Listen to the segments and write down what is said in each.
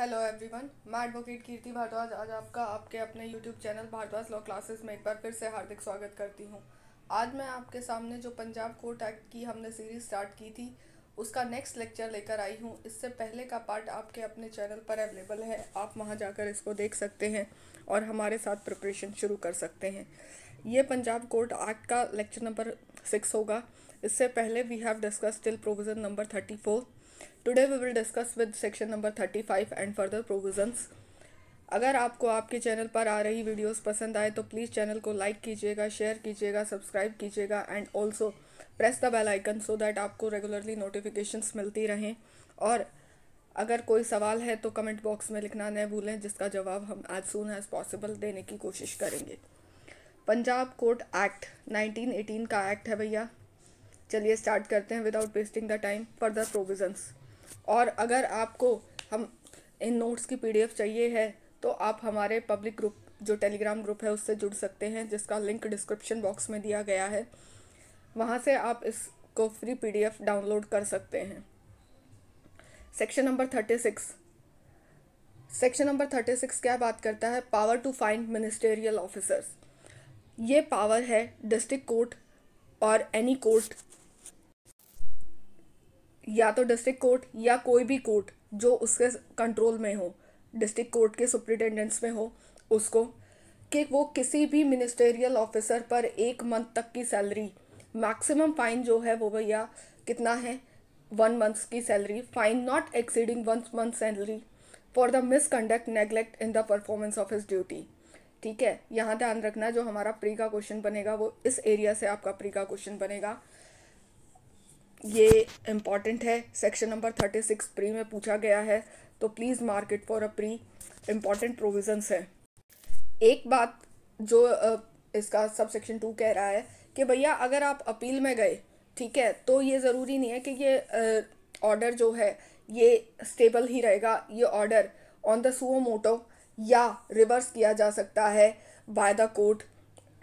Hello everyone मैं advocate Kirti Bharadwaj आज आपका आपके अपने YouTube channel Bharadwaj law classes में एक बार फिर से हार्दिक स्वागत करती हूं आज मैं आपके सामने जो पंजाब कोर्ट एक्ट की हमने सीरीज स्टार्ट की थी उसका नेक्स्ट लेक्चर लेकर आई हूं इससे पहले का पार्ट आपके अपने चैनल पर अवेलेबल है आप वहाँ जाकर इसको देख सकते हैं और हमारे साथ प्रिपरेशन शुरू कर सकते हैं ये पंजाब कोर्ट एक्ट का लेक्चर नंबर सिक्स होगा इससे पहले we have discuss till provision number thirty four today we will discuss with section number thirty five and further provisions अगर आपको आपके चैनल पर आ रही वीडियोस पसंद आए तो प्लीज़ चैनल को लाइक कीजिएगा शेयर कीजिएगा सब्सक्राइब कीजिएगा and also press the bell icon so that आपको रेगुलरली नोटिफिकेशंस मिलती रहें और अगर कोई सवाल है तो कमेंट बॉक्स में लिखना न भूलें जिसका जवाब हम एज सुन एज पॉसिबल देने की कोशिश करेंगे पंजाब कोर्ट एक्ट 1918 का एक्ट है भैया चलिए स्टार्ट करते हैं without wasting the time further provisions और अगर आपको हम इन नोट्स की पीडीएफ चाहिए है तो आप हमारे पब्लिक ग्रुप जो टेलीग्राम ग्रुप है उससे जुड़ सकते हैं जिसका लिंक डिस्क्रिप्शन बॉक्स में दिया गया है वहाँ से आप इसको फ्री पीडीएफ डाउनलोड कर सकते हैं section number thirty six section number thirty six क्या बात करता है power to fine ministerial officers ये पावर है डिस्ट्रिक्ट कोर्ट और एनी कोर्ट या तो डिस्ट्रिक्ट कोर्ट या कोई भी कोर्ट जो उसके कंट्रोल में हो डिस्ट्रिक्ट कोर्ट के सुप्रिटेंडेंट्स में हो उसको कि वो किसी भी मिनिस्टेरियल ऑफिसर पर एक मंथ तक की सैलरी मैक्सिमम फ़ाइन जो है वो भैया कितना है वन मंथ्स की salary fine not exceeding one month salary for the misconduct neglect in the performance of his duty ठीक है यहाँ ध्यान रखना जो हमारा प्री का क्वेश्चन बनेगा वो इस एरिया से आपका प्री का क्वेश्चन बनेगा ये इम्पॉर्टेंट है section number thirty six pre में पूछा गया है तो please mark it for a pre important provisions है एक बात जो इसका सब सेक्शन टू कह रहा है कि भैया अगर आप अपील में गए ठीक है तो ये ज़रूरी नहीं है कि ये ऑर्डर जो है ये स्टेबल ही रहेगा ये order on the suo motu या रिवर्स किया जा सकता है by the court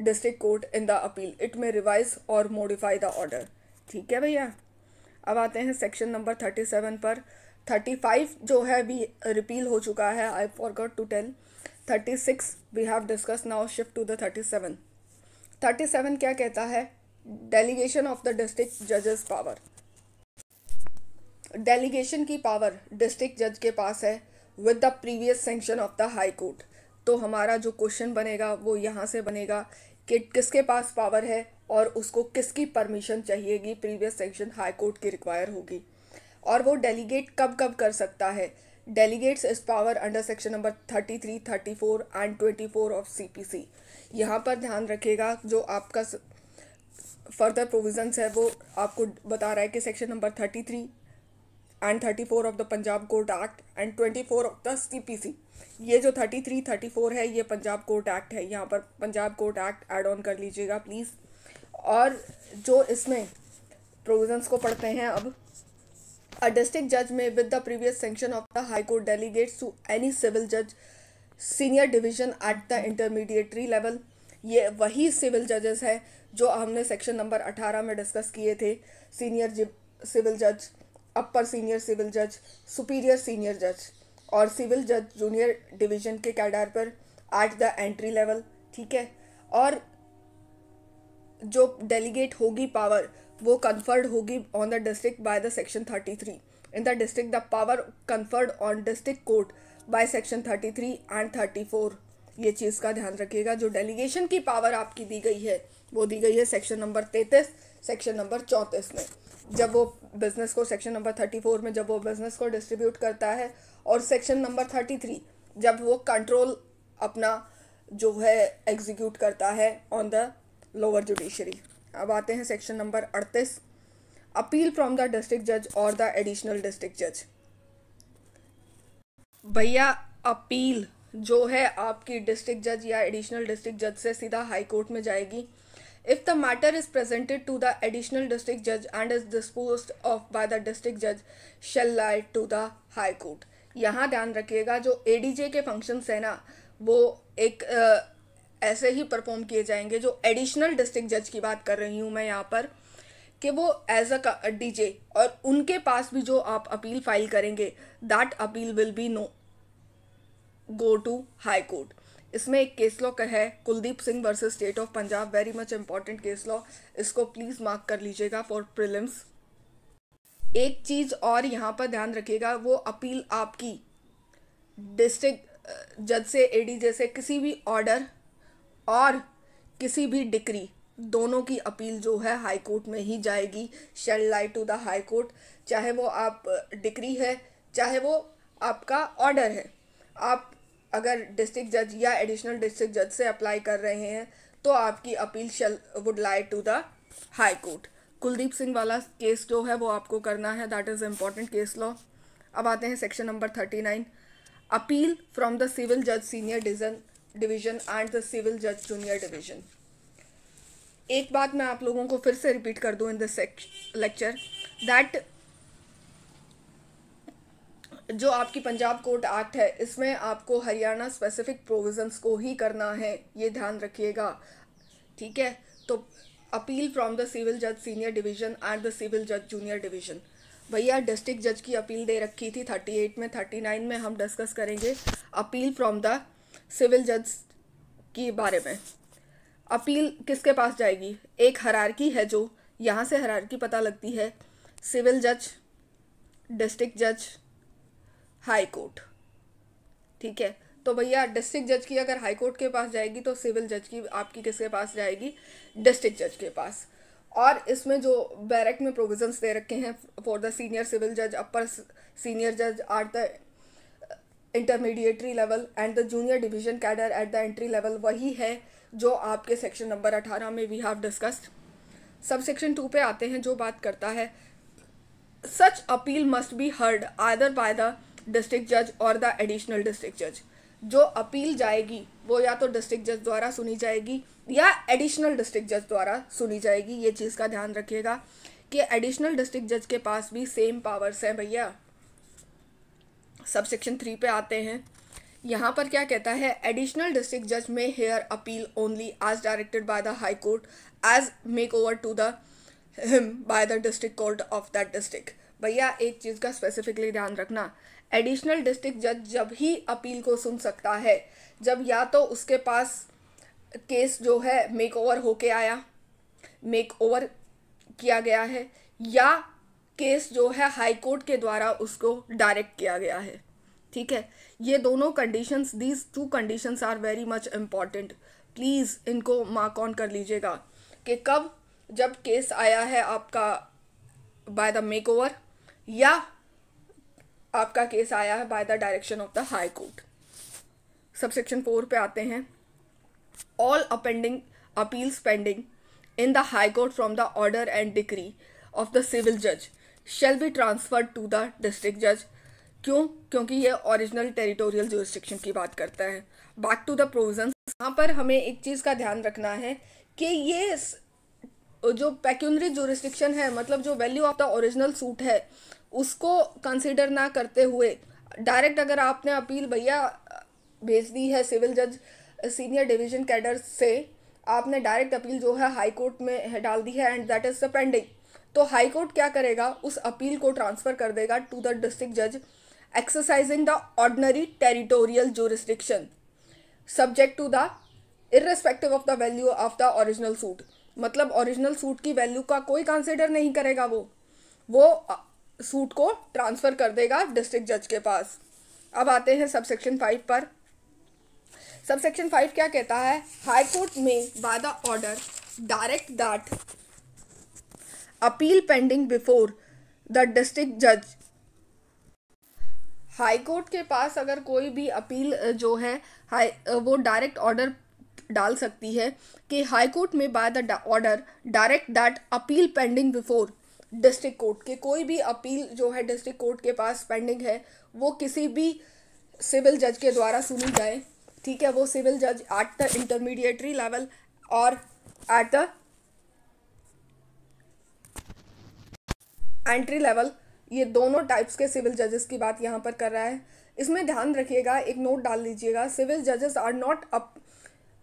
district court in the appeal it में रिवाइज और मोडिफाई द ऑर्डर ठीक है भैया अब आते हैं सेक्शन नंबर थर्टी सेवन पर थर्टी फाइव जो है भी रिपील हो चुका है I forgot to tell thirty six we have discuss now shift to the thirty seven thirty seven क्या कहता है डेलीगेशन ऑफ द डिस्ट्रिक्ट जजेस पावर डेलीगेशन की पावर डिस्ट्रिक्ट जज के पास है with the previous sanction of the high court तो हमारा जो क्वेश्चन बनेगा वो यहाँ से बनेगा कि किसके पास पावर है और उसको किसकी परमिशन चाहिएगी प्रीवियस सेक्शन हाई कोर्ट की रिक्वायर होगी और वो डेलीगेट कब कब कर सकता है डेलीगेट्स इस power under section number thirty three thirty four and twenty four of C P C यहाँ पर ध्यान रखिएगा जो आपका फर्दर प्रोविजंस है वो आपको बता रहा है कि section number thirty three and thirty four of the Punjab court act and twenty four of the C P C ये जो थर्टी थ्री थर्टी फोर है ये पंजाब कोर्ट एक्ट है यहाँ पर Punjab court act add on कर लीजिएगा प्लीज़ और जो इसमें प्रोविजंस को पढ़ते हैं अब अ डिस्ट्रिक्ट जज में with the previous sanction of the high court delegates to any civil जज senior division eight the intermediatory level ये वही सिविल जजेस हैं जो हमने सेक्शन नंबर अठारह में डिस्कस किए थे सीनियर सिविल जज अपर सीनियर सिविल जज सुपीरियर सीनियर जज और सिविल जज जूनियर डिवीजन के कैडर पर एट द एंट्री लेवल ठीक है और जो डेलीगेट होगी पावर वो कन्फर्ड होगी on the district by the section 33 in the district the power conferred on district court by section 33 and 34 ये चीज़ का ध्यान रखिएगा जो डेलीगेशन की पावर आपकी दी गई है वो दी गई है सेक्शन नंबर तैंतीस सेक्शन नंबर चौंतीस में जब वो बिज़नेस को सेक्शन नंबर थर्टी फोर में जब वो बिज़नेस को डिस्ट्रीब्यूट करता है और सेक्शन नंबर थर्टी थ्री जब वो कंट्रोल अपना जो है एग्जीक्यूट करता है ऑन द लोअर जुडिशरी अब आते हैं सेक्शन नंबर अड़तीस अपील फ्रॉम द डिस्ट्रिक्ट जज और द एडिशनल डिस्ट्रिक्ट जज भैया अपील जो है आपकी डिस्ट्रिक्ट जज या एडिशनल डिस्ट्रिक्ट जज से सीधा हाई कोर्ट में जाएगी if the matter is presented to the additional district जज and is dispose of bye the district जज shell light to the high court यहाँ ध्यान रखिएगा जो ए के फंक्शंस है ना वो एक uh, ऐसे ही परफॉर्म किए जाएंगे जो एडिशनल डिस्ट्रिक्ट जज की बात कर रही हूँ मैं यहाँ पर कि वो एज अ डीजे और उनके पास भी जो आप अपील फाइल करेंगे that appeal will be no go to high court इसमें एक केस लॉ का है Kuldeep Singh versus state of Punjab very much important case law इसको प्लीज़ मार्क कर लीजिएगा फॉर प्रिलिम्स एक चीज़ और यहाँ पर ध्यान रखिएगा वो अपील आपकी डिस्ट्रिक्ट जज से जे से किसी भी ऑर्डर और किसी भी डिक्री दोनों की अपील जो है हाई कोर्ट में ही जाएगी shall lie to the high court चाहे वो आप डिक्री है चाहे वो आपका ऑर्डर है आप अगर डिस्ट्रिक्ट जज या एडिशनल डिस्ट्रिक्ट जज से अप्लाई कर रहे हैं तो आपकी appeal shell would lie to the high court Kuldeep Singh वाला केस जो है वो आपको करना है that is important case law अब आते हैं section number thirty nine appeal from the civil जज senior डिजन division and the civil जज जूनियर डिवीज़न एक बात मैं आप लोगों को फिर से रिपीट कर दूं इन दिस लेक्चर दैट जो आपकी पंजाब कोर्ट एक्ट है इसमें आपको हरियाणा स्पेसिफिक प्रोविजंस को ही करना है ये ध्यान रखिएगा ठीक है तो अपील फ्रॉम द सिविल जज senior division and the civil जज जूनियर डिवीजन भैया डिस्ट्रिक्ट जज की अपील दे रखी थी थर्टी एट में थर्टी नाइन में हम डिस्कस करेंगे अपील फ्रॉम द सिविल जज के बारे में अपील किसके पास जाएगी एक हरारकी है जो यहाँ से हरारकी पता लगती है सिविल जज डिस्ट्रिक्ट जज हाई कोर्ट ठीक है तो भैया डिस्ट्रिक्ट जज की अगर हाई कोर्ट के पास जाएगी तो सिविल जज की आपकी किसके पास जाएगी डिस्ट्रिक्ट जज के पास और इसमें जो बैरक में प्रोविजंस दे रखे हैं फॉर द सीनियर सिविल जज अपर सीनियर जज are the intermediatory level and the junior division cadre eight the entry level वही है जो आपके सेक्शन नंबर अठारह में we have discussed sub section two पे आते हैं जो बात करता है सच अपील मस्ट बी हर्ड आदर बाय द डिस्ट्रिक्ट जज और द एडिशनल डिस्ट्रिक्ट जज जो अपील जाएगी वो या तो डिस्ट्रिक्ट जज द्वारा सुनी जाएगी या एडिशनल डिस्ट्रिक्ट जज द्वारा सुनी जाएगी ये चीज़ का ध्यान रखिएगा कि एडिशनल डिस्ट्रिक्ट जज के पास भी सेम पावर्स हैं भैया सब सेक्शन थ्री पे आते हैं यहाँ पर क्या कहता है एडिशनल डिस्ट्रिक्ट जज may hear appeal only as directed by the high court as make over to the him by the district court of that district भैया एक चीज़ का स्पेसिफिकली ध्यान रखना एडिशनल डिस्ट्रिक्ट जज जब ही अपील को सुन सकता है जब या तो उसके पास केस जो है मेक ओवर होके आया मेक ओवर किया गया है या केस जो है हाई कोर्ट के द्वारा उसको डायरेक्ट किया गया है ठीक है ये दोनों conditions these two conditions are very much important please इनको मार्क ऑन कर लीजिएगा कि कब जब केस आया है आपका बाय द मेक ओवर या आपका केस आया है by the direction of the high court sub section four पे आते हैं all appending appeals pending in the high court from the order and decree of the civil जज shall be transferred to the district जज क्यों क्योंकि ये original territorial जोरिस्ट्रिक्शन की बात करता है बैक टू द प्रोविजन यहाँ पर हमें एक चीज़ का ध्यान रखना है कि ये जो पैक्यूनरी जोरिस्ट्रिक्शन है मतलब जो value of the original suit है उसको कंसिडर ना करते हुए डायरेक्ट अगर आपने अपील भैया भेज दी है सिविल जज सीनियर डिवीजन कैडर से आपने डायरेक्ट अपील जो है हाई कोर्ट में डाल दी है and that is the pending तो हाई कोर्ट क्या करेगा उस अपील को ट्रांसफ़र कर देगा टू द डिस्ट्रिक्ट जज exercising the ordinary territorial jurisdiction subject to the irrespective of the value of the original suit मतलब ओरिजिनल सूट की वैल्यू का कोई कंसिडर नहीं करेगा वो वो सूट को ट्रांसफ़र कर देगा डिस्ट्रिक्ट जज के पास अब आते हैं सब सेक्शन फाइव पर सब सेक्शन फाइव क्या कहता है high court may by the order direct that appeal pending before the district जज हाई कोर्ट के पास अगर कोई भी अपील जो है हाई वो डायरेक्ट ऑर्डर डाल सकती है कि high court may by the order direct that appeal pending before district court के कोई भी अपील जो है डिस्ट्रिक्ट कोर्ट के पास पेंडिंग है वो किसी भी सिविल जज के द्वारा सुनी जाए ठीक है वो सिविल जज एट द इंटरमीडिएटरी लेवल और एट द एंट्री लेवल ये दोनों टाइप्स के सिविल जजेस की बात यहाँ पर कर रहा है इसमें ध्यान रखिएगा एक नोट डाल लीजिएगा सिविल जजेस are not up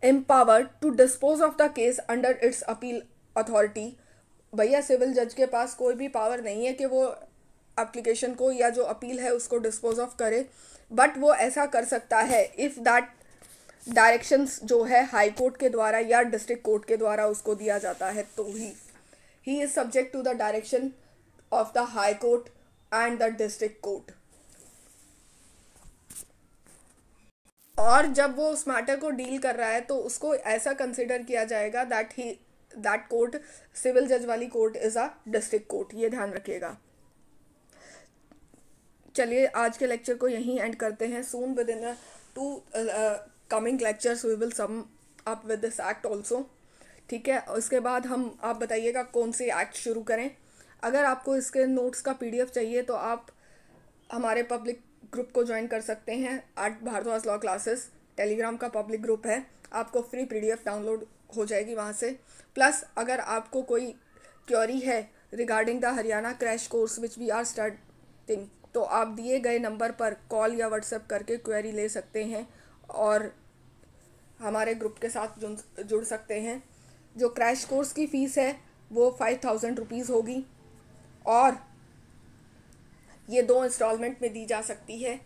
empowered to dispose of the case under its appeal authority भैया सिविल जज के पास कोई भी पावर नहीं है कि वो एप्लीकेशन को या जो अपील है उसको डिस्पोज ऑफ करे बट वो ऐसा कर सकता है इफ़ दैट डायरेक्शंस जो है हाई कोर्ट के द्वारा या डिस्ट्रिक्ट कोर्ट के द्वारा उसको दिया जाता है तो he he is subject to the direction of the High Court and the District Court. और जब वो उस मैटर को डील कर रहा है तो उसको ऐसा कंसिडर किया जाएगा that he that court civil जज वाली court is a district court ये ध्यान रखिएगा चलिए आज के लेक्चर को यहीं एंड करते हैं soon within two coming lectures we will sum up with this act also ठीक है उसके बाद हम आप बताइएगा कौन सी एक्ट शुरू करें अगर आपको इसके नोट्स का पीडीएफ चाहिए तो आप हमारे पब्लिक ग्रुप को ज्वाइन कर सकते हैं आर्ट भारद्वाज लॉ क्लासेस टेलीग्राम का पब्लिक ग्रुप है आपको फ्री पीडीएफ डाउनलोड हो जाएगी वहाँ से प्लस अगर आपको कोई क्योरी है regarding the Haryana crash course which we are starting तो आप दिए गए नंबर पर कॉल या व्हाट्सएप करके क्वेरी ले सकते हैं और हमारे ग्रुप के साथ जुड़ सकते हैं जो क्रैश कोर्स की फ़ीस है वो फाइव थाउजेंड रुपीज़ होगी और ये दो इंस्टॉलमेंट में दी जा सकती है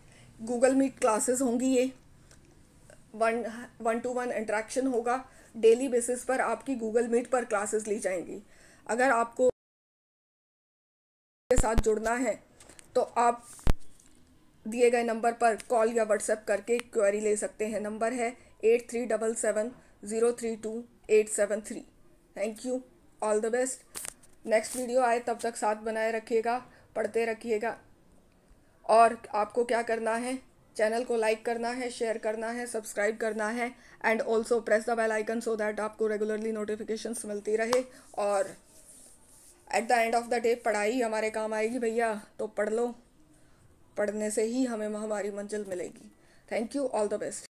गूगल मीट क्लासेस होंगी ये one one to one interaction होगा डेली बेसिस पर आपकी गूगल मीट पर क्लासेस ली जाएंगी अगर आपको के साथ जुड़ना है तो आप दिए गए नंबर पर कॉल या व्हाट्सएप करके क्वेरी ले सकते हैं नंबर है eight three double seven zero three two eight seven three thank you all the best next video आए तब तक साथ बनाए रखिएगा पढ़ते रखिएगा और आपको क्या करना है चैनल को लाइक करना है शेयर करना है सब्सक्राइब करना है and also press the bell icon so that आपको रेगुलरली नोटिफिकेशंस मिलती रहे और at the end of the day पढ़ाई हमारे काम आएगी भैया तो पढ़ लो पढ़ने से ही हमें हमारी मंजिल मिलेगी thank you all the best